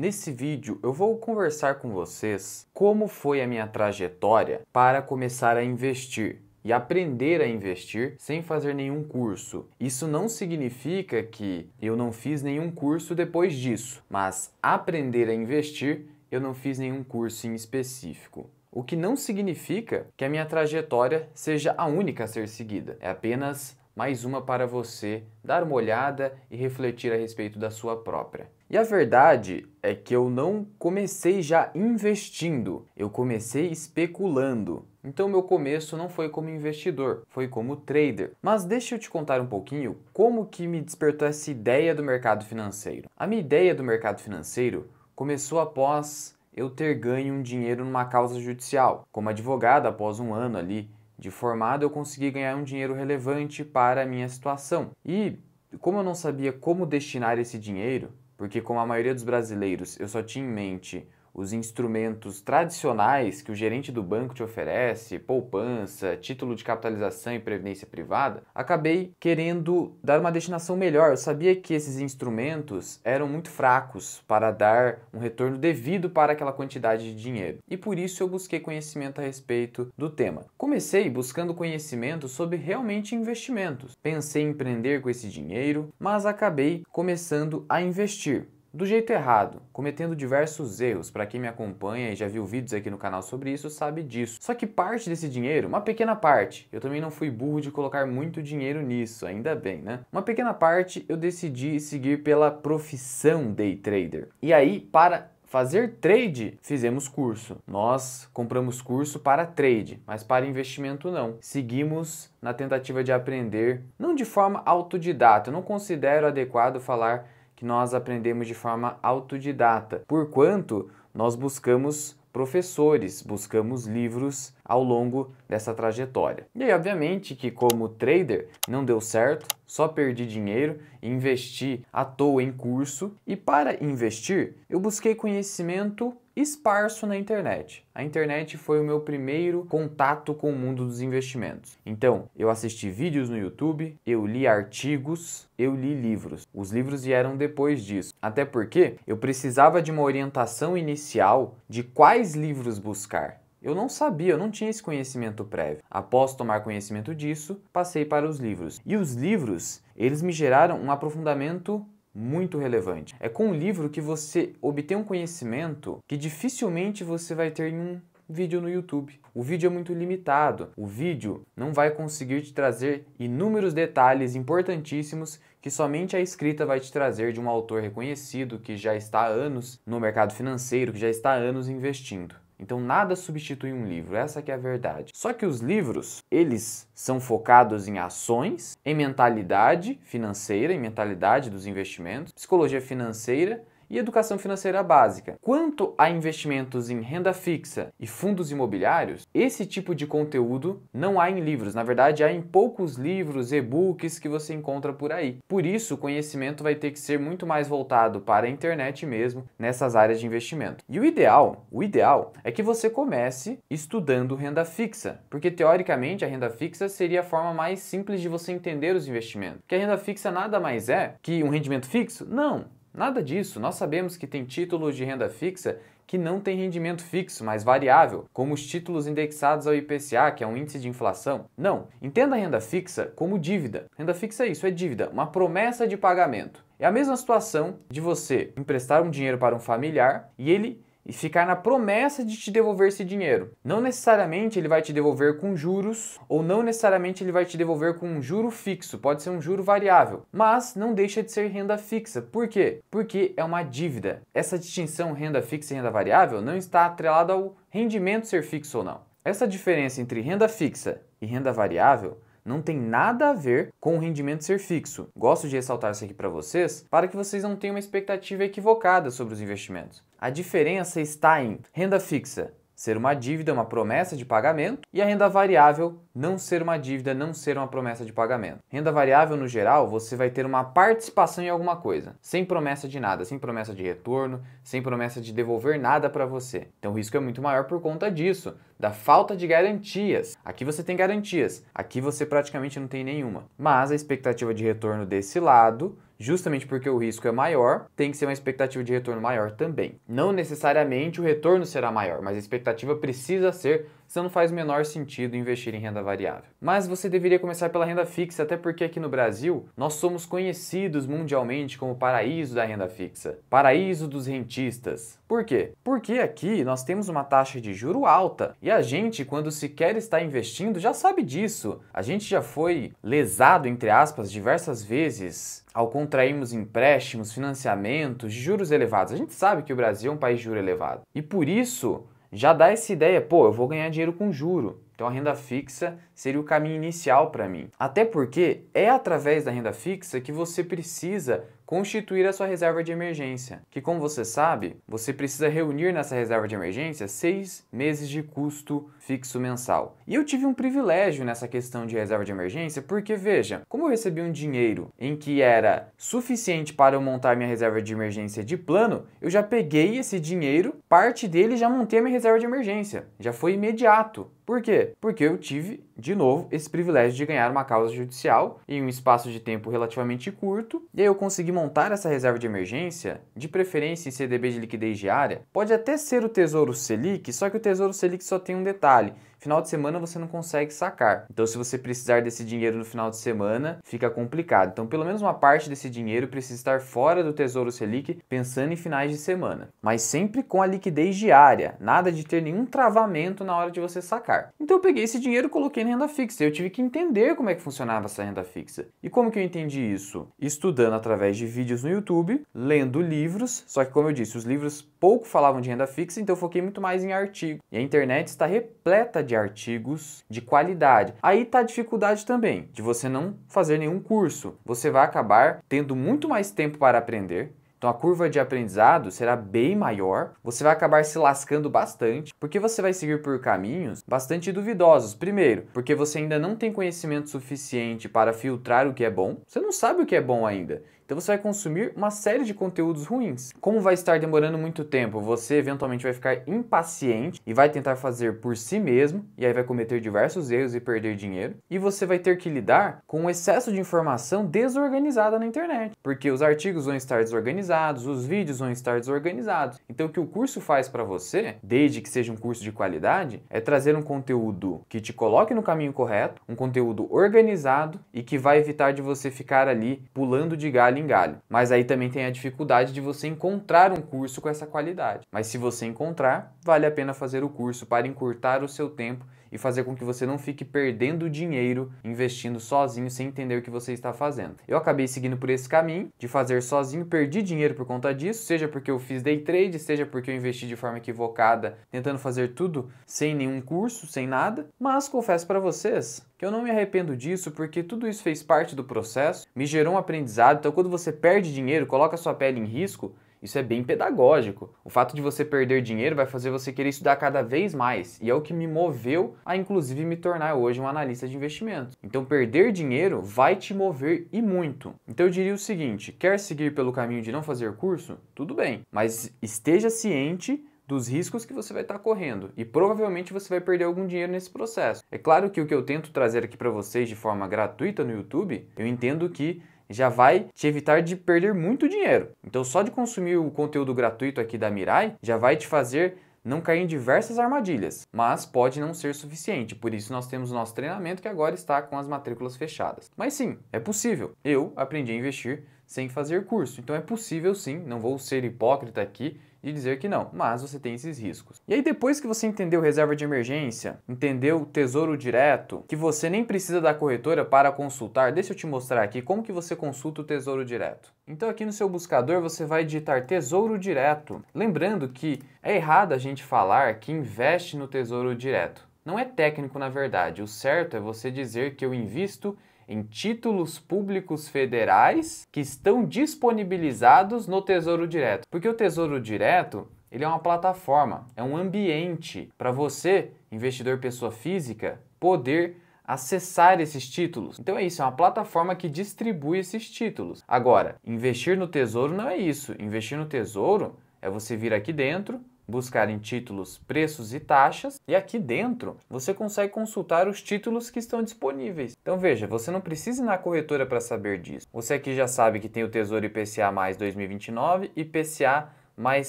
Nesse vídeo eu vou conversar com vocês como foi a minha trajetória para começar a investir e aprender a investir sem fazer nenhum curso. Isso não significa que eu não fiz nenhum curso depois disso, mas aprender a investir eu não fiz nenhum curso em específico. O que não significa que a minha trajetória seja a única a ser seguida, é apenas mais uma para você dar uma olhada e refletir a respeito da sua própria. E a verdade é que eu não comecei já investindo, eu comecei especulando. Então meu começo não foi como investidor, foi como trader. Mas deixa eu te contar um pouquinho como que me despertou essa ideia do mercado financeiro. A minha ideia do mercado financeiro começou após eu ter ganho um dinheiro numa causa judicial. Como advogado, após um ano ali de formado, eu consegui ganhar um dinheiro relevante para a minha situação. E, como eu não sabia como destinar esse dinheiro, porque, como a maioria dos brasileiros, eu só tinha em mente os instrumentos tradicionais que o gerente do banco te oferece, poupança, título de capitalização e previdência privada, acabei querendo dar uma destinação melhor. Eu sabia que esses instrumentos eram muito fracos para dar um retorno devido para aquela quantidade de dinheiro. E por isso eu busquei conhecimento a respeito do tema. Comecei buscando conhecimento sobre realmente investimentos. Pensei em empreender com esse dinheiro, mas acabei começando a investir do jeito errado, cometendo diversos erros. Para quem me acompanha e já viu vídeos aqui no canal sobre isso, sabe disso. Só que parte desse dinheiro, uma pequena parte, eu também não fui burro de colocar muito dinheiro nisso, ainda bem, né? Uma pequena parte eu decidi seguir pela profissão day trader. E aí, para fazer trade, fizemos curso. Nós compramos curso para trade, mas para investimento não. Seguimos na tentativa de aprender, não de forma autodidata. Eu não considero adequado falar que nós aprendemos de forma autodidata, porquanto nós buscamos professores, buscamos livros ao longo dessa trajetória. E aí, obviamente que como trader não deu certo, só perdi dinheiro, investi à toa em curso e para investir eu busquei conhecimento esparso na internet. A internet foi o meu primeiro contato com o mundo dos investimentos. Então, eu assisti vídeos no YouTube, eu li artigos, eu li livros. Os livros vieram depois disso, até porque eu precisava de uma orientação inicial de quais livros buscar. Eu não sabia, eu não tinha esse conhecimento prévio. Após tomar conhecimento disso, passei para os livros. E os livros, eles me geraram um aprofundamento muito relevante. É com o livro que você obtém um conhecimento que dificilmente você vai ter em um vídeo no YouTube. O vídeo é muito limitado, o vídeo não vai conseguir te trazer inúmeros detalhes importantíssimos que somente a escrita vai te trazer de um autor reconhecido que já está há anos no mercado financeiro, que já está há anos investindo. Então nada substitui um livro, essa que é a verdade. Só que os livros, eles são focados em ações, em mentalidade financeira, em mentalidade dos investimentos, psicologia financeira e educação financeira básica. Quanto a investimentos em renda fixa e fundos imobiliários, esse tipo de conteúdo não há em livros, na verdade, há em poucos livros, e-books que você encontra por aí. Por isso, o conhecimento vai ter que ser muito mais voltado para a internet mesmo nessas áreas de investimento. E o ideal, o ideal é que você comece estudando renda fixa, porque teoricamente a renda fixa seria a forma mais simples de você entender os investimentos. Que a renda fixa nada mais é que um rendimento fixo? Não, Nada disso, nós sabemos que tem títulos de renda fixa que não têm rendimento fixo, mas variável, como os títulos indexados ao IPCA, que é um índice de inflação. Não, entenda a renda fixa como dívida. Renda fixa é isso, é dívida, uma promessa de pagamento. É a mesma situação de você emprestar um dinheiro para um familiar e ele e ficar na promessa de te devolver esse dinheiro. Não necessariamente ele vai te devolver com juros ou não necessariamente ele vai te devolver com um juro fixo, pode ser um juro variável, mas não deixa de ser renda fixa. Por quê? Porque é uma dívida. Essa distinção renda fixa e renda variável não está atrelada ao rendimento ser fixo ou não. Essa diferença entre renda fixa e renda variável não tem nada a ver com o rendimento ser fixo. Gosto de ressaltar isso aqui para vocês para que vocês não tenham uma expectativa equivocada sobre os investimentos. A diferença está em renda fixa ser uma dívida, uma promessa de pagamento, e a renda variável não ser uma dívida, não ser uma promessa de pagamento. Renda variável, no geral, você vai ter uma participação em alguma coisa, sem promessa de nada, sem promessa de retorno, sem promessa de devolver nada para você. Então o risco é muito maior por conta disso da falta de garantias. Aqui você tem garantias, aqui você praticamente não tem nenhuma. Mas a expectativa de retorno desse lado justamente porque o risco é maior, tem que ser uma expectativa de retorno maior também. Não necessariamente o retorno será maior, mas a expectativa precisa ser senão não faz o menor sentido investir em renda variável. Mas você deveria começar pela renda fixa, até porque aqui no Brasil nós somos conhecidos mundialmente como paraíso da renda fixa, paraíso dos rentistas. Por quê? Porque aqui nós temos uma taxa de juro alta e a gente, quando sequer está investindo, já sabe disso. A gente já foi lesado, entre aspas, diversas vezes ao contrairmos empréstimos, financiamentos, juros elevados. A gente sabe que o Brasil é um país de juro elevado. E por isso, já dá essa ideia, pô, eu vou ganhar dinheiro com juro. Então a renda fixa seria o caminho inicial para mim. Até porque é através da renda fixa que você precisa constituir a sua reserva de emergência, que como você sabe, você precisa reunir nessa reserva de emergência seis meses de custo fixo mensal. E eu tive um privilégio nessa questão de reserva de emergência, porque veja, como eu recebi um dinheiro em que era suficiente para eu montar minha reserva de emergência de plano, eu já peguei esse dinheiro, parte dele já montei a minha reserva de emergência, já foi imediato. Por quê? Porque eu tive, de novo, esse privilégio de ganhar uma causa judicial em um espaço de tempo relativamente curto, e aí eu consegui montar essa reserva de emergência, de preferência em CDB de liquidez diária. Pode até ser o Tesouro Selic, só que o Tesouro Selic só tem um detalhe, final de semana você não consegue sacar. Então, se você precisar desse dinheiro no final de semana, fica complicado. Então, pelo menos uma parte desse dinheiro precisa estar fora do Tesouro Selic, pensando em finais de semana. Mas sempre com a liquidez diária, nada de ter nenhum travamento na hora de você sacar. Então, eu peguei esse dinheiro e coloquei na renda fixa. Eu tive que entender como é que funcionava essa renda fixa. E como que eu entendi isso? Estudando através de vídeos no YouTube, lendo livros, só que, como eu disse, os livros pouco falavam de renda fixa, então eu foquei muito mais em artigo. E a internet está repleta de artigos de qualidade. Aí tá a dificuldade também de você não fazer nenhum curso. Você vai acabar tendo muito mais tempo para aprender, então a curva de aprendizado será bem maior, você vai acabar se lascando bastante, porque você vai seguir por caminhos bastante duvidosos. Primeiro, porque você ainda não tem conhecimento suficiente para filtrar o que é bom, você não sabe o que é bom ainda. Então você vai consumir uma série de conteúdos ruins. Como vai estar demorando muito tempo, você eventualmente vai ficar impaciente e vai tentar fazer por si mesmo, e aí vai cometer diversos erros e perder dinheiro. E você vai ter que lidar com o excesso de informação desorganizada na internet, porque os artigos vão estar desorganizados, os vídeos vão estar desorganizados. Então o que o curso faz para você, desde que seja um curso de qualidade, é trazer um conteúdo que te coloque no caminho correto, um conteúdo organizado e que vai evitar de você ficar ali pulando de galho galho em galho. Mas aí também tem a dificuldade de você encontrar um curso com essa qualidade. Mas se você encontrar, vale a pena fazer o curso para encurtar o seu tempo e fazer com que você não fique perdendo dinheiro investindo sozinho sem entender o que você está fazendo. Eu acabei seguindo por esse caminho de fazer sozinho, perdi dinheiro por conta disso, seja porque eu fiz day trade, seja porque eu investi de forma equivocada, tentando fazer tudo sem nenhum curso, sem nada, mas confesso para vocês, que eu não me arrependo disso porque tudo isso fez parte do processo, me gerou um aprendizado. Então, quando você perde dinheiro, coloca sua pele em risco, isso é bem pedagógico. O fato de você perder dinheiro vai fazer você querer estudar cada vez mais, e é o que me moveu a inclusive me tornar hoje um analista de investimentos. Então, perder dinheiro vai te mover e muito. Então, eu diria o seguinte: quer seguir pelo caminho de não fazer curso? Tudo bem, mas esteja ciente dos riscos que você vai estar correndo e provavelmente você vai perder algum dinheiro nesse processo. É claro que o que eu tento trazer aqui para vocês de forma gratuita no YouTube, eu entendo que já vai te evitar de perder muito dinheiro. Então, só de consumir o conteúdo gratuito aqui da Mirai já vai te fazer não cair em diversas armadilhas, mas pode não ser suficiente, por isso nós temos nosso treinamento que agora está com as matrículas fechadas. Mas sim, é possível. Eu aprendi a investir sem fazer curso, então é possível sim, não vou ser hipócrita aqui de dizer que não, mas você tem esses riscos. E aí depois que você entendeu reserva de emergência, entendeu tesouro direto, que você nem precisa da corretora para consultar, deixa eu te mostrar aqui como que você consulta o tesouro direto. Então aqui no seu buscador você vai digitar tesouro direto, lembrando que é errado a gente falar que investe no tesouro direto. Não é técnico na verdade, o certo é você dizer que eu invisto em títulos públicos federais que estão disponibilizados no Tesouro Direto. Porque o Tesouro Direto ele é uma plataforma, é um ambiente para você, investidor pessoa física, poder acessar esses títulos. Então é isso, é uma plataforma que distribui esses títulos. Agora, investir no tesouro não é isso. Investir no tesouro é você vir aqui dentro, buscar em títulos preços e taxas, e aqui dentro você consegue consultar os títulos que estão disponíveis. Então veja, você não precisa ir na corretora para saber disso. Você aqui já sabe que tem o Tesouro IPCA mais 2029 e IPCA mais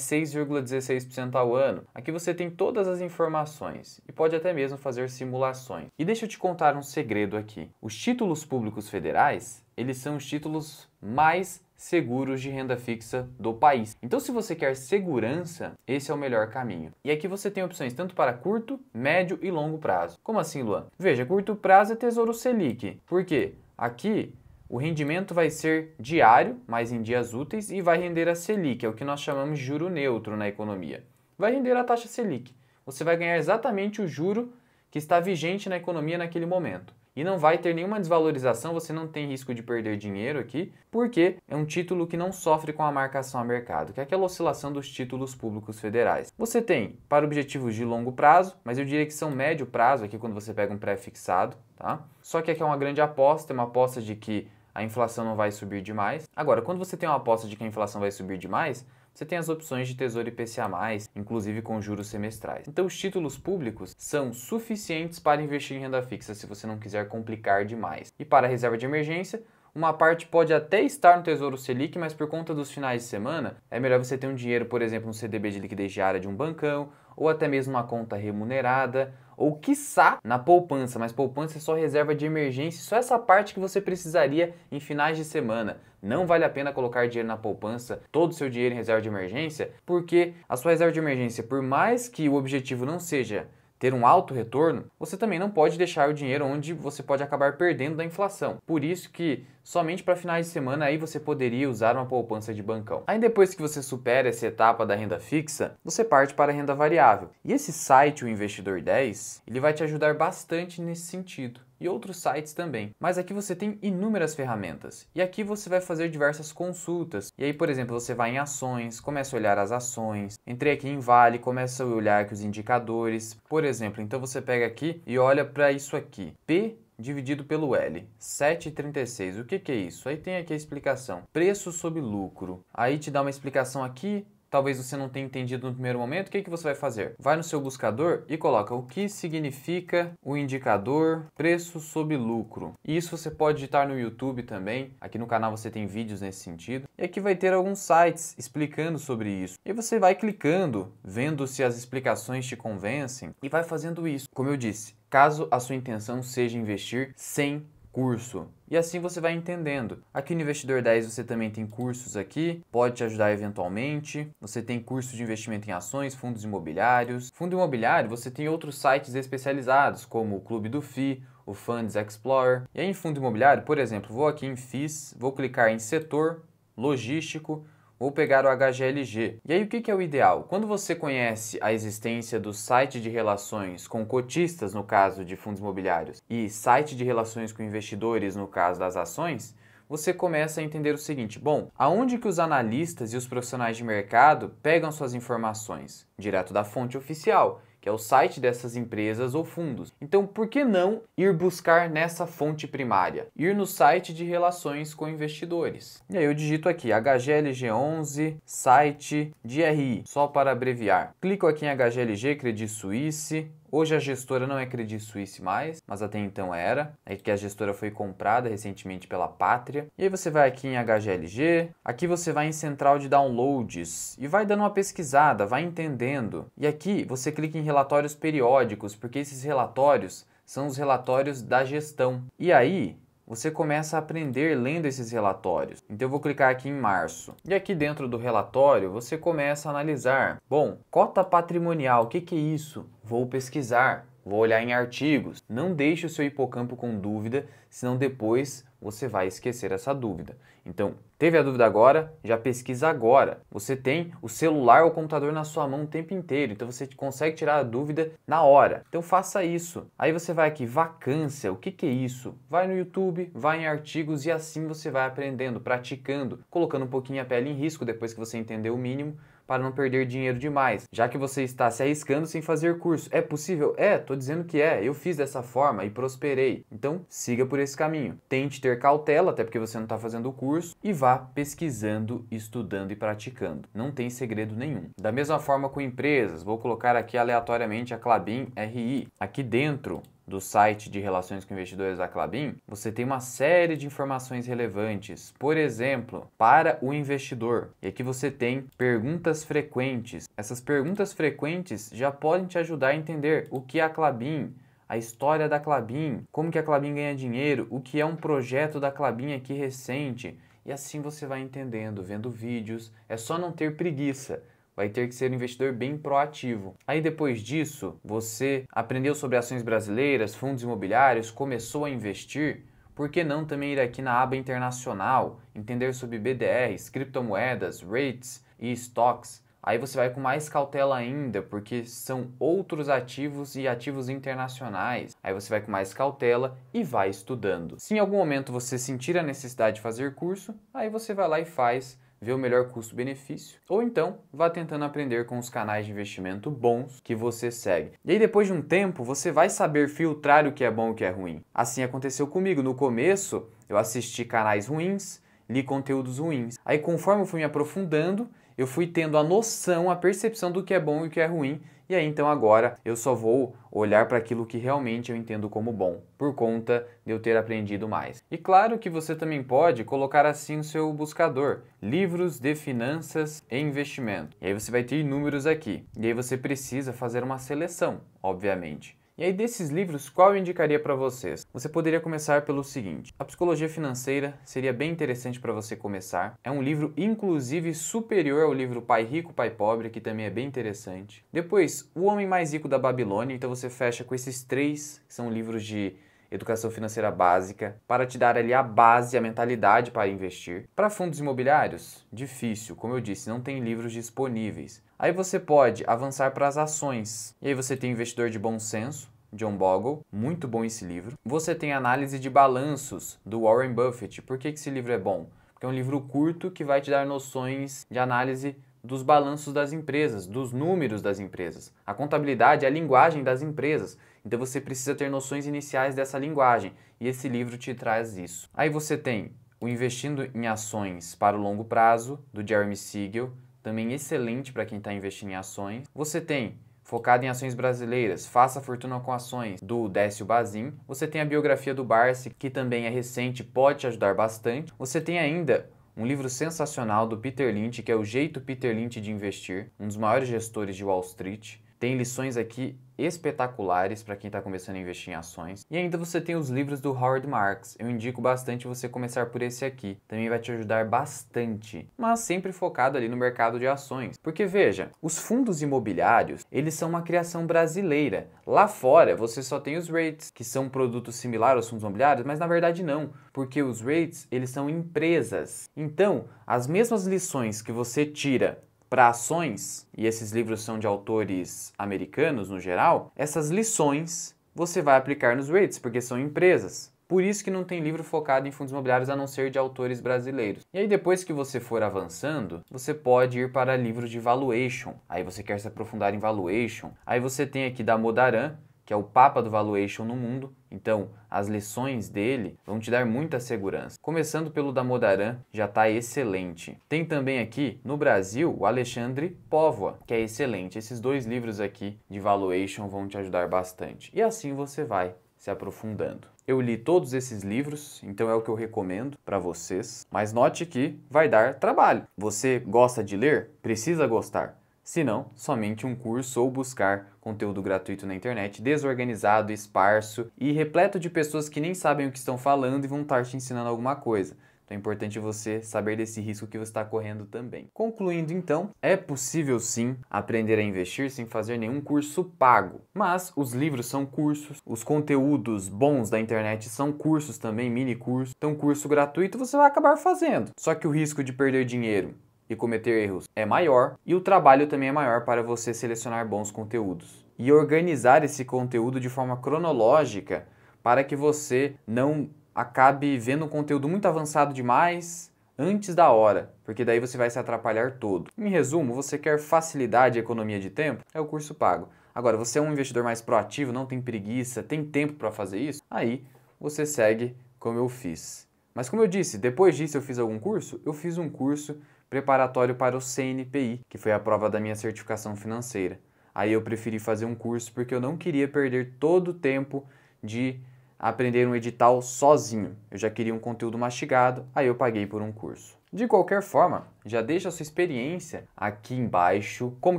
6,16% ao ano. Aqui você tem todas as informações e pode até mesmo fazer simulações. E deixa eu te contar um segredo aqui. Os títulos públicos federais eles são os títulos mais seguros de renda fixa do país. Então, se você quer segurança, esse é o melhor caminho. E aqui você tem opções tanto para curto, médio e longo prazo. Como assim, Luan? Veja, curto prazo é Tesouro Selic. Por quê? Aqui o rendimento vai ser diário, mas em dias úteis, e vai render a Selic, é o que nós chamamos de juro neutro na economia. Vai render a taxa Selic. Você vai ganhar exatamente o juro que está vigente na economia naquele momento e não vai ter nenhuma desvalorização, você não tem risco de perder dinheiro aqui, porque é um título que não sofre com a marcação a mercado, que é aquela oscilação dos títulos públicos federais. Você tem para objetivos de longo prazo, mas eu diria que são médio prazo aqui quando você pega um pré-fixado, tá? Só que aqui é uma grande aposta, é uma aposta de que a inflação não vai subir demais. Agora, quando você tem uma aposta de que a inflação vai subir demais, você tem as opções de Tesouro IPCA+, inclusive com juros semestrais. Então os títulos públicos são suficientes para investir em renda fixa se você não quiser complicar demais. E para a reserva de emergência, uma parte pode até estar no Tesouro Selic, mas por conta dos finais de semana, é melhor você ter um dinheiro, por exemplo, no CDB de liquidez diária de um bancão ou até mesmo uma conta remunerada, ou quiçá na poupança, mas poupança é só reserva de emergência, só essa parte que você precisaria em finais de semana. Não vale a pena colocar dinheiro na poupança, todo o seu dinheiro em reserva de emergência, porque a sua reserva de emergência, por mais que o objetivo não seja ter um alto retorno, você também não pode deixar o dinheiro onde você pode acabar perdendo da inflação. Por isso que somente para finais de semana aí você poderia usar uma poupança de bancão. Aí depois que você supera essa etapa da renda fixa, você parte para a renda variável. E esse site, o Investidor 10, ele vai te ajudar bastante nesse sentido e outros sites também. Mas aqui você tem inúmeras ferramentas e aqui você vai fazer diversas consultas. E aí, por exemplo, você vai em ações, começa a olhar as ações, entrei aqui em Vale, começa a olhar aqui os indicadores, por exemplo. Então você pega aqui e olha para isso aqui, P dividido pelo L, 7,36. O que, que é isso? Aí tem aqui a explicação. Preço sobre lucro. Aí te dá uma explicação aqui, talvez você não tenha entendido no primeiro momento, o que, é que você vai fazer? Vai no seu buscador e coloca o que significa o indicador preço sobre lucro. isso você pode digitar no YouTube também. Aqui no canal você tem vídeos nesse sentido. E aqui vai ter alguns sites explicando sobre isso. E você vai clicando, vendo se as explicações te convencem e vai fazendo isso. Como eu disse, caso a sua intenção seja investir 100 curso. E assim você vai entendendo. Aqui no Investidor 10 você também tem cursos aqui, pode te ajudar eventualmente. Você tem curso de investimento em ações, fundos imobiliários. Fundo imobiliário, você tem outros sites especializados, como o Clube do FI, o Funds Explorer. E aí em fundo imobiliário, por exemplo, vou aqui em FIS, vou clicar em setor, logístico, ou pegar o HGLG. E aí o que é o ideal? Quando você conhece a existência do site de relações com cotistas, no caso de fundos imobiliários, e site de relações com investidores, no caso das ações, você começa a entender o seguinte: bom, aonde que os analistas e os profissionais de mercado pegam suas informações? Direto da fonte oficial que é o site dessas empresas ou fundos. Então, por que não ir buscar nessa fonte primária? Ir no site de relações com investidores. E aí eu digito aqui HGLG11 site ri, só para abreviar. Clico aqui em HGLG Credit Suisse Hoje a gestora não é Credit Suisse mais, mas até então era. É que a gestora foi comprada recentemente pela Pátria. E aí você vai aqui em HGLG, aqui você vai em central de downloads e vai dando uma pesquisada, vai entendendo. E aqui você clica em relatórios periódicos, porque esses relatórios são os relatórios da gestão. E aí, você começa a aprender lendo esses relatórios. Então eu vou clicar aqui em março. E aqui dentro do relatório, você começa a analisar. Bom, cota patrimonial, o que, que é isso? Vou pesquisar. Vou olhar em artigos. Não deixe o seu hipocampo com dúvida, senão depois você vai esquecer essa dúvida. Então, teve a dúvida agora, já pesquisa agora. Você tem o celular ou o computador na sua mão o tempo inteiro, então você consegue tirar a dúvida na hora. Então faça isso. Aí você vai aqui, vacância, o que, que é isso? Vai no YouTube, vai em artigos e assim você vai aprendendo, praticando, colocando um pouquinho a pele em risco depois que você entender o mínimo para não perder dinheiro demais, já que você está se arriscando sem fazer curso. É possível? É, tô dizendo que é. Eu fiz dessa forma e prosperei. Então, siga por esse caminho. Tente ter cautela, até porque você não está fazendo o curso, e vá pesquisando, estudando e praticando. Não tem segredo nenhum. Da mesma forma com empresas, vou colocar aqui aleatoriamente a Clabin RI. Aqui dentro, do site de relações com investidores da Clabin, você tem uma série de informações relevantes. Por exemplo, para o investidor. E aqui você tem perguntas frequentes. Essas perguntas frequentes já podem te ajudar a entender o que é a Clabin, a história da Clabin, como que a Clabin ganha dinheiro, o que é um projeto da Clabin aqui recente. E assim você vai entendendo, vendo vídeos. É só não ter preguiça vai ter que ser um investidor bem proativo. Aí depois disso, você aprendeu sobre ações brasileiras, fundos imobiliários, começou a investir, por que não também ir aqui na aba internacional, entender sobre BDRs, criptomoedas, rates e stocks? Aí você vai com mais cautela ainda, porque são outros ativos e ativos internacionais. Aí você vai com mais cautela e vai estudando. Se em algum momento você sentir a necessidade de fazer curso, aí você vai lá e faz ver o melhor custo-benefício, ou então vá tentando aprender com os canais de investimento bons que você segue. E aí depois de um tempo, você vai saber filtrar o que é bom e o que é ruim. Assim aconteceu comigo no começo, eu assisti canais ruins, li conteúdos ruins. Aí conforme eu fui me aprofundando, eu fui tendo a noção, a percepção do que é bom e o que é ruim e aí então agora eu só vou olhar para aquilo que realmente eu entendo como bom, por conta de eu ter aprendido mais. E claro que você também pode colocar assim o seu buscador, livros de finanças e investimento. E aí você vai ter inúmeros aqui. E aí você precisa fazer uma seleção, obviamente. E aí, desses livros, qual eu indicaria para vocês? Você poderia começar pelo seguinte: A Psicologia Financeira seria bem interessante para você começar. É um livro, inclusive, superior ao livro Pai Rico, Pai Pobre, que também é bem interessante. Depois, O Homem Mais Rico da Babilônia. Então, você fecha com esses três, que são livros de educação financeira básica, para te dar ali a base, a mentalidade para investir. Para fundos imobiliários, difícil, como eu disse, não tem livros disponíveis. Aí você pode avançar para as ações. E aí você tem Investidor de Bom Senso, John Bogle, muito bom esse livro. Você tem Análise de Balanços, do Warren Buffett. Por que, que esse livro é bom? Porque é um livro curto que vai te dar noções de análise dos balanços das empresas, dos números das empresas. A contabilidade é a linguagem das empresas, então você precisa ter noções iniciais dessa linguagem e esse livro te traz isso. Aí você tem o Investindo em Ações para o Longo Prazo, do Jeremy Siegel, também excelente para quem está investindo em ações. Você tem focado em ações brasileiras, Faça Fortuna com Ações, do Décio Bazin. Você tem a biografia do Barsi, que também é recente, pode te ajudar bastante. Você tem ainda um livro sensacional do Peter Lynch, que é O Jeito Peter Lynch de Investir, um dos maiores gestores de Wall Street. Tem lições aqui espetaculares para quem está começando a investir em ações. E ainda você tem os livros do Howard Marks. Eu indico bastante você começar por esse aqui. Também vai te ajudar bastante, mas sempre focado ali no mercado de ações. Porque veja, os fundos imobiliários, eles são uma criação brasileira. Lá fora, você só tem os rates, que são produtos similares aos fundos imobiliários, mas na verdade não, porque os rates, eles são empresas. Então, as mesmas lições que você tira para ações, e esses livros são de autores americanos no geral, essas lições você vai aplicar nos REITs, porque são empresas. Por isso que não tem livro focado em fundos imobiliários a não ser de autores brasileiros. E aí depois que você for avançando, você pode ir para livros de valuation. Aí você quer se aprofundar em valuation. Aí você tem aqui da Modaran, que é o papa do valuation no mundo, então as lições dele vão te dar muita segurança. Começando pelo da Modaran, já está excelente. Tem também aqui no Brasil o Alexandre Póvoa, que é excelente. Esses dois livros aqui de valuation vão te ajudar bastante. E assim você vai se aprofundando. Eu li todos esses livros, então é o que eu recomendo para vocês. Mas note que vai dar trabalho. Você gosta de ler? Precisa gostar senão somente um curso ou buscar conteúdo gratuito na internet, desorganizado, esparso e repleto de pessoas que nem sabem o que estão falando e vão estar te ensinando alguma coisa. Então é importante você saber desse risco que você está correndo também. Concluindo então, é possível sim aprender a investir sem fazer nenhum curso pago. Mas os livros são cursos, os conteúdos bons da internet são cursos também, mini cursos. Então curso gratuito você vai acabar fazendo. Só que o risco de perder dinheiro e cometer erros é maior, e o trabalho também é maior para você selecionar bons conteúdos. E organizar esse conteúdo de forma cronológica para que você não acabe vendo um conteúdo muito avançado demais antes da hora, porque daí você vai se atrapalhar todo. Em resumo, você quer facilidade e economia de tempo? É o curso pago. Agora, você é um investidor mais proativo, não tem preguiça, tem tempo para fazer isso? Aí você segue como eu fiz. Mas como eu disse, depois disso eu fiz algum curso? Eu fiz um curso preparatório para o CNPI, que foi a prova da minha certificação financeira. Aí eu preferi fazer um curso porque eu não queria perder todo o tempo de aprender um edital sozinho. Eu já queria um conteúdo mastigado, aí eu paguei por um curso. De qualquer forma, já deixa a sua experiência aqui embaixo, como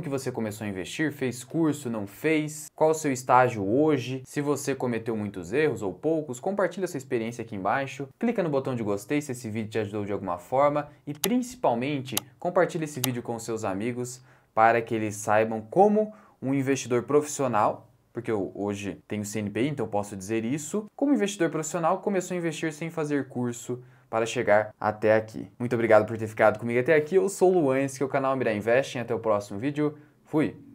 que você começou a investir, fez curso, não fez, qual o seu estágio hoje, se você cometeu muitos erros ou poucos, compartilha a sua experiência aqui embaixo, clica no botão de gostei se esse vídeo te ajudou de alguma forma e principalmente compartilha esse vídeo com seus amigos para que eles saibam como um investidor profissional porque eu hoje tenho CNP então posso dizer isso. Como investidor profissional, começou a investir sem fazer curso para chegar até aqui. Muito obrigado por ter ficado comigo até aqui. Eu sou o Luan, esse é o canal Mirar Investing. Até o próximo vídeo. Fui!